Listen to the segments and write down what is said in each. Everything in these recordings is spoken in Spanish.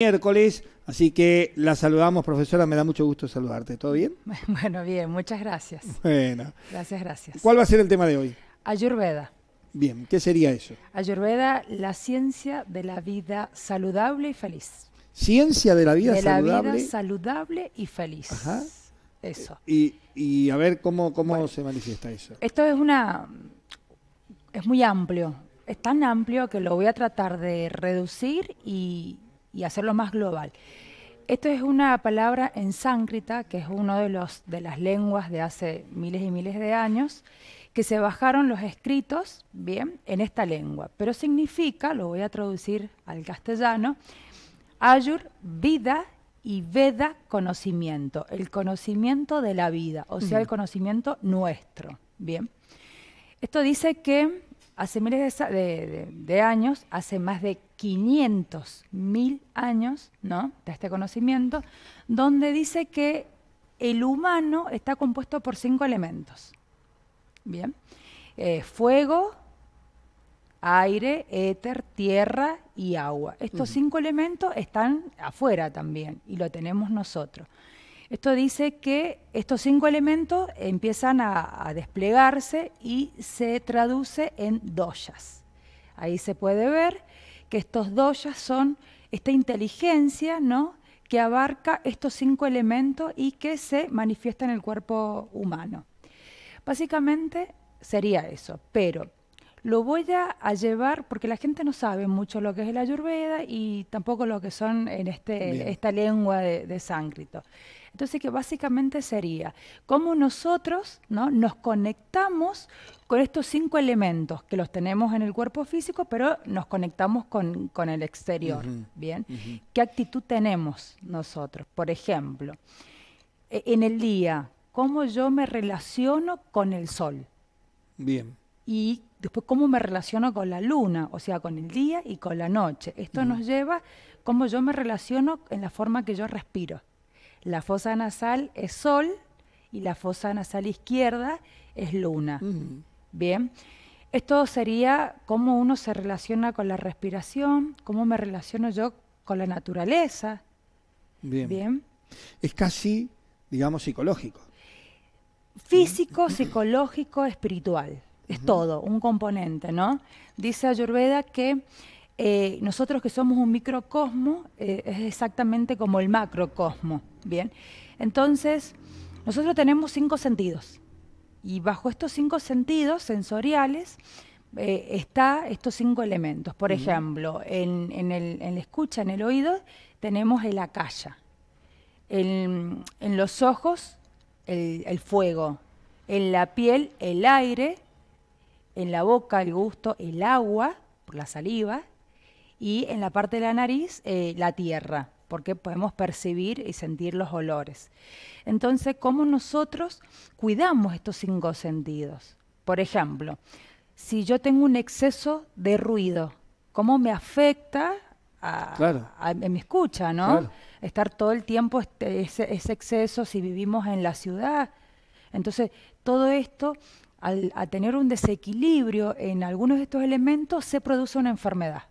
miércoles, así que la saludamos, profesora, me da mucho gusto saludarte. ¿Todo bien? Bueno, bien, muchas gracias. Bueno. Gracias, gracias. ¿Cuál va a ser el tema de hoy? Ayurveda. Bien, ¿qué sería eso? Ayurveda, la ciencia de la vida saludable y feliz. Ciencia de la vida de saludable. La vida saludable y feliz. Ajá. Eso. Eh, y, a ver cómo, cómo se manifiesta eso. Esto es una. es muy amplio. Es tan amplio que lo voy a tratar de reducir y y hacerlo más global. Esto es una palabra en sáncrita, que es una de, los, de las lenguas de hace miles y miles de años, que se bajaron los escritos, bien, en esta lengua. Pero significa, lo voy a traducir al castellano, ayur, vida y veda, conocimiento. El conocimiento de la vida, o sea, el conocimiento nuestro, bien. Esto dice que Hace miles de, años, hace más de 500 mil años, ¿no? De este conocimiento, donde dice que el humano está compuesto por cinco elementos. Bien. Eh, fuego, aire, éter, tierra y agua. Estos cinco elementos están afuera también y lo tenemos nosotros. Esto dice que estos cinco elementos empiezan a, desplegarse y se traduce en doyas. Ahí se puede ver que estos doyas son esta inteligencia, ¿no? que abarca estos cinco elementos y que se manifiesta en el cuerpo humano. Básicamente sería eso, pero lo voy a, llevar porque la gente no sabe mucho lo que es la ayurveda y tampoco lo que son en este, esta lengua de, de entonces, que básicamente sería cómo nosotros ¿no? nos conectamos con estos cinco elementos que los tenemos en el cuerpo físico, pero nos conectamos con, el exterior. ¿Bien? ¿Qué actitud tenemos nosotros? Por ejemplo, e, en el día, ¿cómo yo me relaciono con el sol? Bien. Y después cómo me relaciono con la luna, o sea, con el día y con la noche. Esto nos lleva cómo yo me relaciono en la forma que yo respiro. La fosa nasal es sol y la fosa nasal izquierda es luna. Bien. Esto sería cómo uno se relaciona con la respiración, cómo me relaciono yo con la naturaleza. Bien. Bien. Es casi, digamos, psicológico. Físico, psicológico, espiritual. Es todo, un componente, ¿no? Dice Ayurveda que eh, nosotros que somos un microcosmo, eh, es exactamente como el macrocosmo, ¿bien? Entonces, nosotros tenemos cinco sentidos y bajo estos cinco sentidos sensoriales están eh, está estos cinco elementos. Por ejemplo, en, el, la escucha, en el oído, tenemos el acalla. en los ojos, el, el fuego, en la piel, el aire, en la boca, el gusto, el agua, por la saliva, y en la parte de la nariz eh, la tierra, porque podemos percibir y sentir los olores. Entonces, ¿cómo nosotros cuidamos estos cinco sentidos? Por ejemplo, si yo tengo un exceso de ruido, ¿cómo me afecta a, mi escucha, no? Estar todo el tiempo este, ese, exceso si vivimos en la ciudad. Entonces, todo esto, al tener un desequilibrio en algunos de estos elementos, se produce una enfermedad.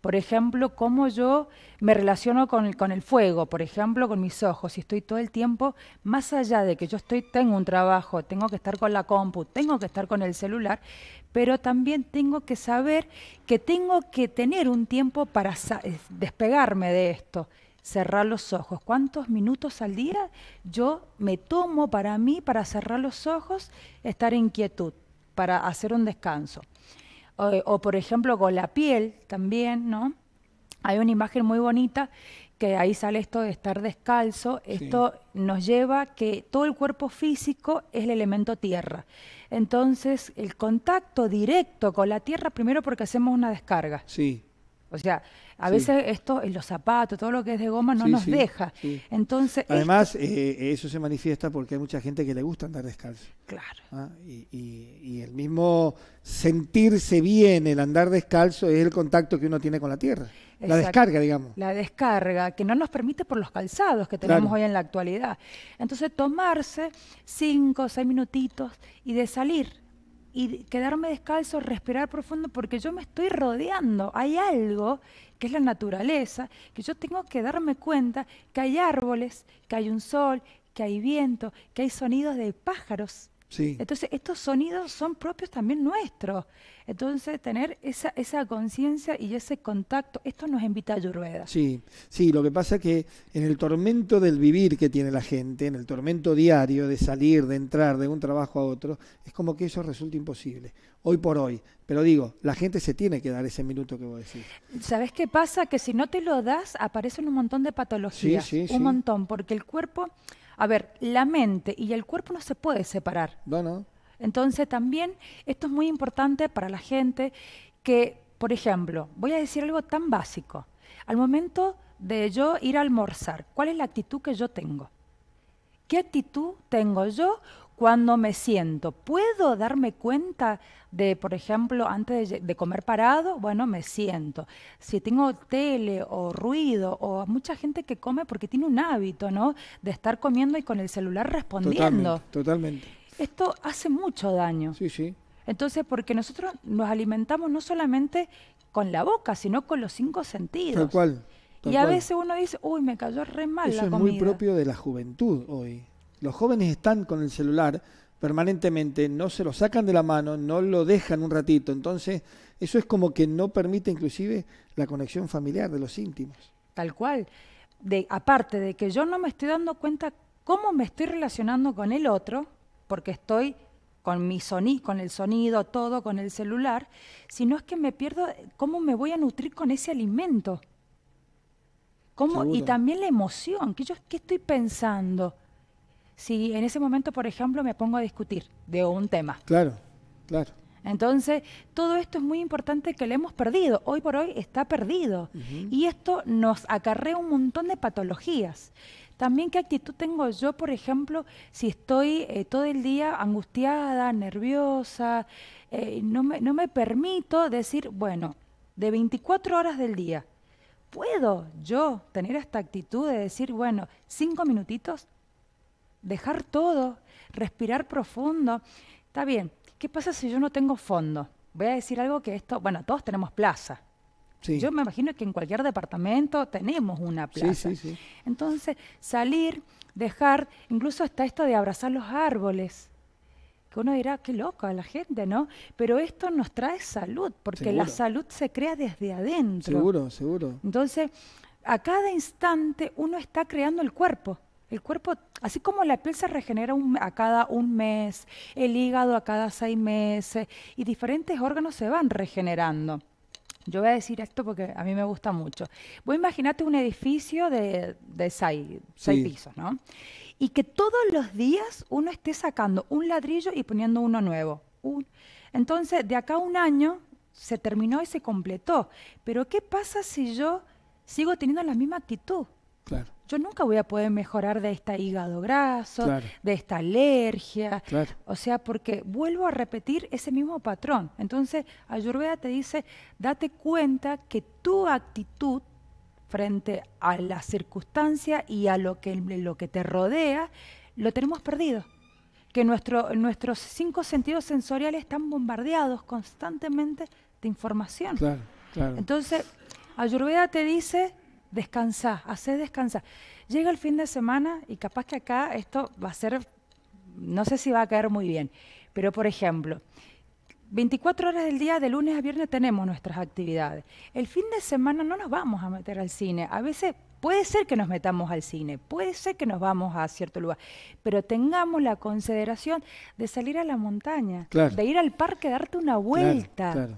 Por ejemplo, cómo yo me relaciono con el, con el fuego, por ejemplo, con mis ojos. Si estoy todo el tiempo, más allá de que yo estoy, tengo un trabajo, tengo que estar con la compu, tengo que estar con el celular, pero también tengo que saber que tengo que tener un tiempo para eh, despegarme de esto cerrar los ojos. ¿Cuántos minutos al día yo me tomo para mí, para cerrar los ojos, estar en quietud, para hacer un descanso? Eh, o, por ejemplo con la piel también, ¿no? Hay una imagen muy bonita que ahí sale esto de estar descalzo, esto nos lleva a que todo el cuerpo físico es el elemento tierra. Entonces, el contacto directo con la tierra, primero porque hacemos una descarga. Sí. O sea, a veces esto, en eh, los zapatos, todo lo que es de goma no nos deja. Entonces, Además, eh, eso se manifiesta porque hay mucha gente que le gusta andar descalzo. Claro. Ah, y, el mismo sentirse bien, el andar descalzo, es el contacto que uno tiene con la tierra. La descarga, digamos. La descarga, que no nos permite por los calzados que tenemos hoy en la actualidad. Entonces, tomarse cinco o seis minutitos y de salir y quedarme descalzo, respirar profundo, porque yo me estoy rodeando. Hay algo que es la naturaleza, que yo tengo que darme cuenta que hay árboles, que hay un sol, que hay viento, que hay sonidos de pájaros entonces, estos sonidos son propios también nuestros. Entonces, tener esa, esa conciencia y ese contacto, esto nos invita a Yurveda. Sí, sí, lo que pasa es que en el tormento del vivir que tiene la gente, en el tormento diario de salir, de entrar de un trabajo a otro, es como que eso resulta imposible, hoy por hoy. Pero digo, la gente se tiene que dar ese minuto que vos decís. Sabes qué pasa? Que si no te lo das, aparecen un montón de patologías. un montón, porque el cuerpo a ver, la mente y el cuerpo no se puede separar. No, no. Entonces también esto es muy importante para la gente que, por ejemplo, voy a decir algo tan básico. Al momento de yo ir a almorzar, ¿cuál es la actitud que yo tengo? ¿Qué actitud tengo yo cuando me siento, ¿puedo darme cuenta de, por ejemplo, antes de, comer parado? Bueno, me siento. Si tengo tele o ruido o mucha gente que come porque tiene un hábito, ¿no? De estar comiendo y con el celular respondiendo. Totalmente. Esto hace mucho daño. Sí, sí. Entonces, porque nosotros nos alimentamos no solamente con la boca, sino con los cinco sentidos. Tal cual. y a veces uno dice, uy, me cayó re mal la comida. Eso es muy propio de la juventud hoy. Los jóvenes están con el celular permanentemente, no se lo sacan de la mano, no lo dejan un ratito. Entonces, eso es como que no permite inclusive la conexión familiar de los íntimos. Tal cual. aparte de que yo no me estoy dando cuenta cómo me estoy relacionando con el otro, porque estoy con mi sonido, con el sonido, todo, con el celular, sino es que me pierdo cómo me voy a nutrir con ese alimento. ¿Cómo? y también la emoción, que yo qué estoy pensando si en ese momento, por ejemplo, me pongo a discutir de un tema. Claro, claro. Entonces, todo esto es muy importante que lo hemos perdido. Hoy por hoy está perdido. Y esto nos acarrea un montón de patologías. También qué actitud tengo yo, por ejemplo, si estoy eh, todo el día angustiada, nerviosa, eh, no, me, no me permito decir, bueno, de 24 horas del día, ¿puedo yo tener esta actitud de decir, bueno, cinco minutitos dejar todo, respirar profundo. Está bien, ¿qué pasa si yo no tengo fondo? Voy a decir algo que esto, bueno, todos tenemos plaza. Sí. Yo me imagino que en cualquier departamento tenemos una plaza. Entonces, salir, dejar, incluso está esto de abrazar los árboles Que uno dirá, qué loca la gente, ¿no? Pero esto nos trae salud, porque la salud se crea desde adentro. Seguro, seguro. Entonces, a cada instante uno está creando el cuerpo. El cuerpo, así como la piel se regenera a cada un mes, el hígado a cada seis meses y diferentes órganos se van regenerando. Yo voy a decir esto porque a mí me gusta mucho. Vos imaginate un edificio de, seis, pisos, ¿no? Y que todos los días uno esté sacando un ladrillo y poniendo uno nuevo. entonces, de acá a un año se terminó y se completó. Pero ¿qué pasa si yo sigo teniendo la misma actitud? Yo nunca voy a poder mejorar de esta hígado graso, de esta alergia. O sea, porque vuelvo a repetir ese mismo patrón. Entonces, Ayurveda te dice, date cuenta que tu actitud frente a la circunstancia y a lo que, lo que te rodea, lo tenemos perdido. Que nuestros cinco sentidos sensoriales están bombardeados constantemente de información. Claro, claro. Entonces, Ayurveda te dice descansa, hacer descansar. Llega el fin de semana y capaz que acá esto va a ser, no sé si va a caer muy bien, pero por ejemplo, 24 horas del día, de lunes a viernes, tenemos nuestras actividades. El fin de semana no nos vamos a meter al cine. A veces puede ser que nos metamos al cine, puede ser que nos vamos a cierto lugar, pero tengamos la consideración de salir a la montaña, de ir al parque, a darte una vuelta,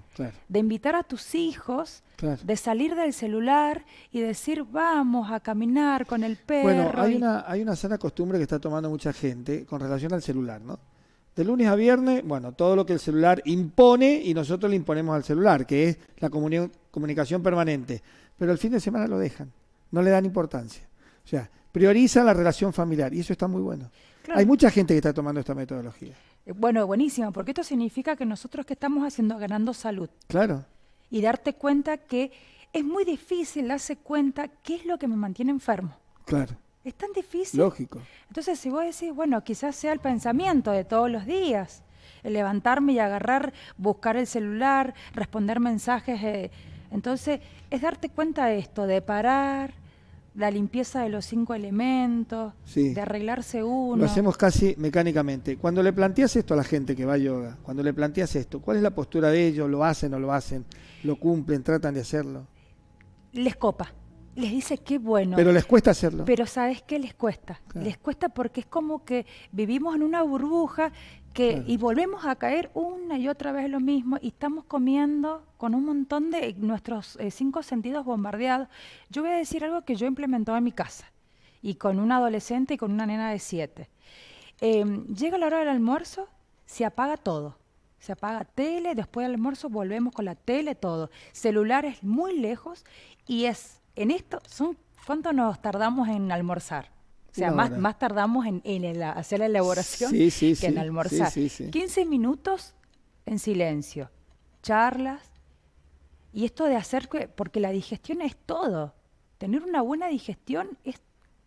de invitar a tus hijos, de salir del celular y decir vamos a caminar con el perro. Bueno, hay, una, hay una sana costumbre que está tomando mucha gente con relación al celular, ¿no? de lunes a viernes, bueno, todo lo que el celular impone y nosotros le imponemos al celular, que es la comunicación permanente. Pero el fin de semana lo dejan, no le dan importancia. O sea, priorizan la relación familiar y eso está muy bueno. Hay mucha gente que está tomando esta metodología. Eh, bueno, buenísima, porque esto significa que nosotros que estamos haciendo ganando salud. Claro. Y darte cuenta que es muy difícil darse cuenta qué es lo que me mantiene enfermo. Claro. Es tan difícil. Lógico. Entonces, si vos decís, bueno, quizás sea el pensamiento de todos los días, levantarme y agarrar, buscar el celular, responder mensajes. Eh", entonces, es darte cuenta de esto, de parar, la limpieza de los cinco elementos, de arreglarse uno. Lo hacemos casi mecánicamente. Cuando le planteas esto a la gente que va a yoga, cuando le planteas esto, ¿cuál es la postura de ellos? ¿Lo hacen o lo hacen? ¿Lo cumplen? ¿Tratan de hacerlo? Les copa les dice qué bueno. Pero les cuesta hacerlo. Pero ¿sabes qué les cuesta? Les cuesta porque es como que vivimos en una burbuja que, y volvemos a caer una y otra vez lo mismo y estamos comiendo con un montón de nuestros eh, cinco sentidos bombardeados. Yo voy a decir algo que yo implementaba en mi casa y con un adolescente y con una nena de siete. Em, llega la hora del almuerzo, se apaga todo. Se apaga tele, después del almuerzo volvemos con la tele, todo. Celulares muy lejos y es en esto, ¿cuánto nos tardamos en almorzar? O sea, más, más, tardamos en, hacer la elaboración que en almorzar. 15 minutos en silencio, charlas, y esto de hacer, que, porque la digestión es todo. Tener una buena digestión es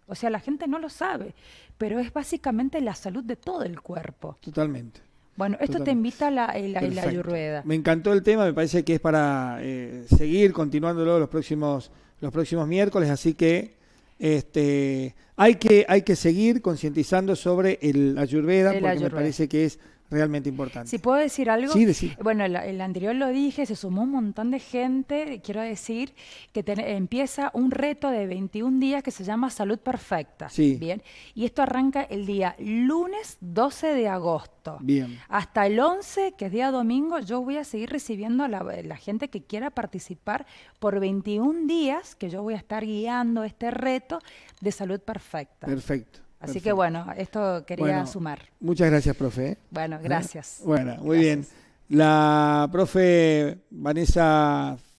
o sea, la gente no lo sabe, pero es básicamente la salud de todo el cuerpo. Totalmente. Bueno, esto te invita a la, eh, ayurveda. Me encantó el tema, me parece que es para eh, seguir continuándolo los próximos, los próximos miércoles, así que este, hay que, hay que seguir concientizando sobre la ayurveda, porque me parece que es realmente importante. Si puedo decir algo. Sí, decir. Bueno, el, anterior lo dije, se sumó un montón de gente. Quiero decir que empieza un reto de 21 días que se llama Salud Perfecta. Sí. Bien. Y esto arranca el día lunes 12 de agosto. Bien. Hasta el 11, que es día domingo, yo voy a seguir recibiendo a la gente que quiera participar por 21 días que yo voy a estar guiando este reto de Salud Perfecta. Perfecto. Así que bueno, esto quería sumar. Muchas gracias, profe. ¿eh? Bueno, ¿Eh? gracias. Bueno, muy bien. La profe Vanessa